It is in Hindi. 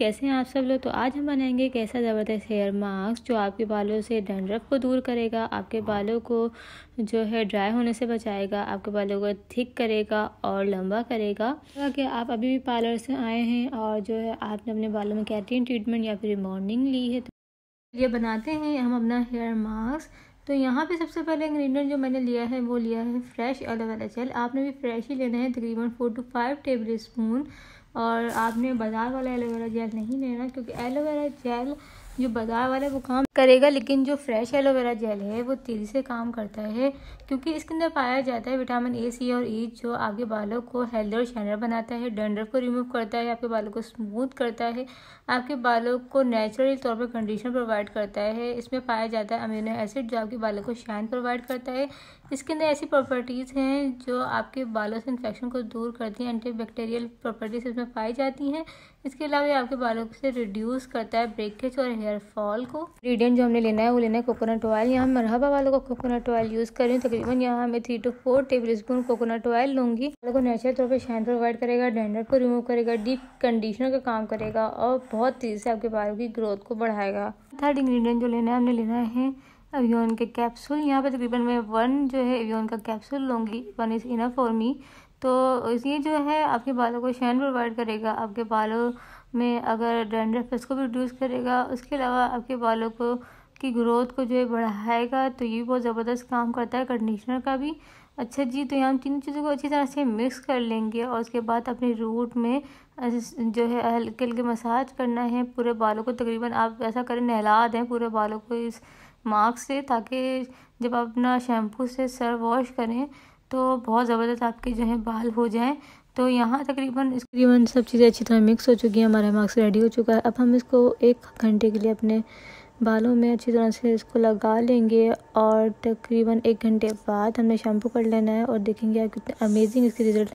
कैसे हैं आप सब लोग तो आज हम बनाएंगे एक ऐसा ज़बरदस्त हेयर मास्क जो आपके बालों से डंड्रफ को दूर करेगा आपके बालों को जो है ड्राई होने से बचाएगा आपके बालों को थिक करेगा और लंबा करेगा कि तो आप अभी भी पार्लर से आए हैं और जो है आपने अपने बालों में कैटीन ट्रीटमेंट या फिर मॉर्निंग ली है तो ये बनाते हैं हम अपना हेयर मास्क तो यहाँ पे सबसे पहले इंग्रेडिएंट जो मैंने लिया है वो लिया है फ्रेश एलोवेरा जेल आपने भी फ्रेश ही लेना है तकरीबन four two five tablespoon और आपने बाज़ार वाला एलोवेरा जेल नहीं लेना क्योंकि एलोवेरा जेल जो बाजार वाला वो काम करेगा लेकिन जो फ्रेश एलोवेरा जेल है वो तेज़ी से काम करता है क्योंकि इसके अंदर पाया जाता है विटामिन ए सी और ई e जो आपके बालों को हेल्दी और शाइनर बनाता है डेंडर को रिमूव करता है आपके बालों को स्मूथ करता है आपके बालों को नेचुरल तौर पर कंडीशनर प्रोवाइड करता है इसमें पाया जाता है अमीनो एसिड जो आपके बालों को शाइन प्रोवाइड करता है इसके अंदर ऐसी प्रॉपर्टीज़ हैं जो आपके बालों से इन्फेक्शन को दूर करती हैं एंटी प्रॉपर्टीज़ इसमें पाई जाती हैं इसके अलावा आपके बालों से रिड्यूस करता है ब्रेकेज और हेयर फॉल को इंग्रीडियंट जो हमने लेना है वो लेना है कोकोनट ऑयल यहाँ मरहबा वालों का कोकोनट ऑयल यूज़ कर रही हूँ तकरीबन यहाँ मैं three two four tablespoon coconut oil लूँगी वालों को नेचुरल तौर पर शाइन प्रोवाइड करेगा डेंडर को रिमूव करेगा डीप कंडीशनर का काम करेगा और बहुत तेज़ी से आपके बालों की ग्रोथ को बढ़ाएगा थर्ड इंग्रीडियंट जो लेना है हमने लेना है अवियोन के कैप्सूल यहाँ पे तकरीबन मैं वन जो है अवियोन का कैप्सूल लूँगी one is enough for me तो ये जो है आपके बालों को शैन प्रोवाइड करेगा आपके बालों में अगर डेंड्रफ इसको भी रिड्यूस करेगा उसके अलावा आपके बालों को की ग्रोथ को जो है बढ़ाएगा तो ये बहुत ज़बरदस्त काम करता है कंडीशनर का भी अच्छा जी तो यहाँ तीनों चीज़ों को अच्छी तरह से मिक्स कर लेंगे और उसके बाद अपने रूट में जो है हल्के हल्के मसाज करना है पूरे बालों को तकरीबन आप ऐसा करें नहला दें पूरे बालों को इस मास्क से ताकि जब आप अपना शैम्पू से सर वॉश करें तो बहुत ज़बरदस्त आपके जो है बाल हो जाए तो यहाँ तकरीबन तकरीबन सब चीज़ें अच्छी तरह मिक्स हो चुकी हैं हमारा मास्क रेडी हो चुका है अब हम इसको एक घंटे के लिए अपने बालों में अच्छी तरह से इसको लगा लेंगे और तकरीबन एक घंटे बाद हमने शैम्पू कर लेना है और देखेंगे आप कितने अमेजिंग इसके रिज़ल्ट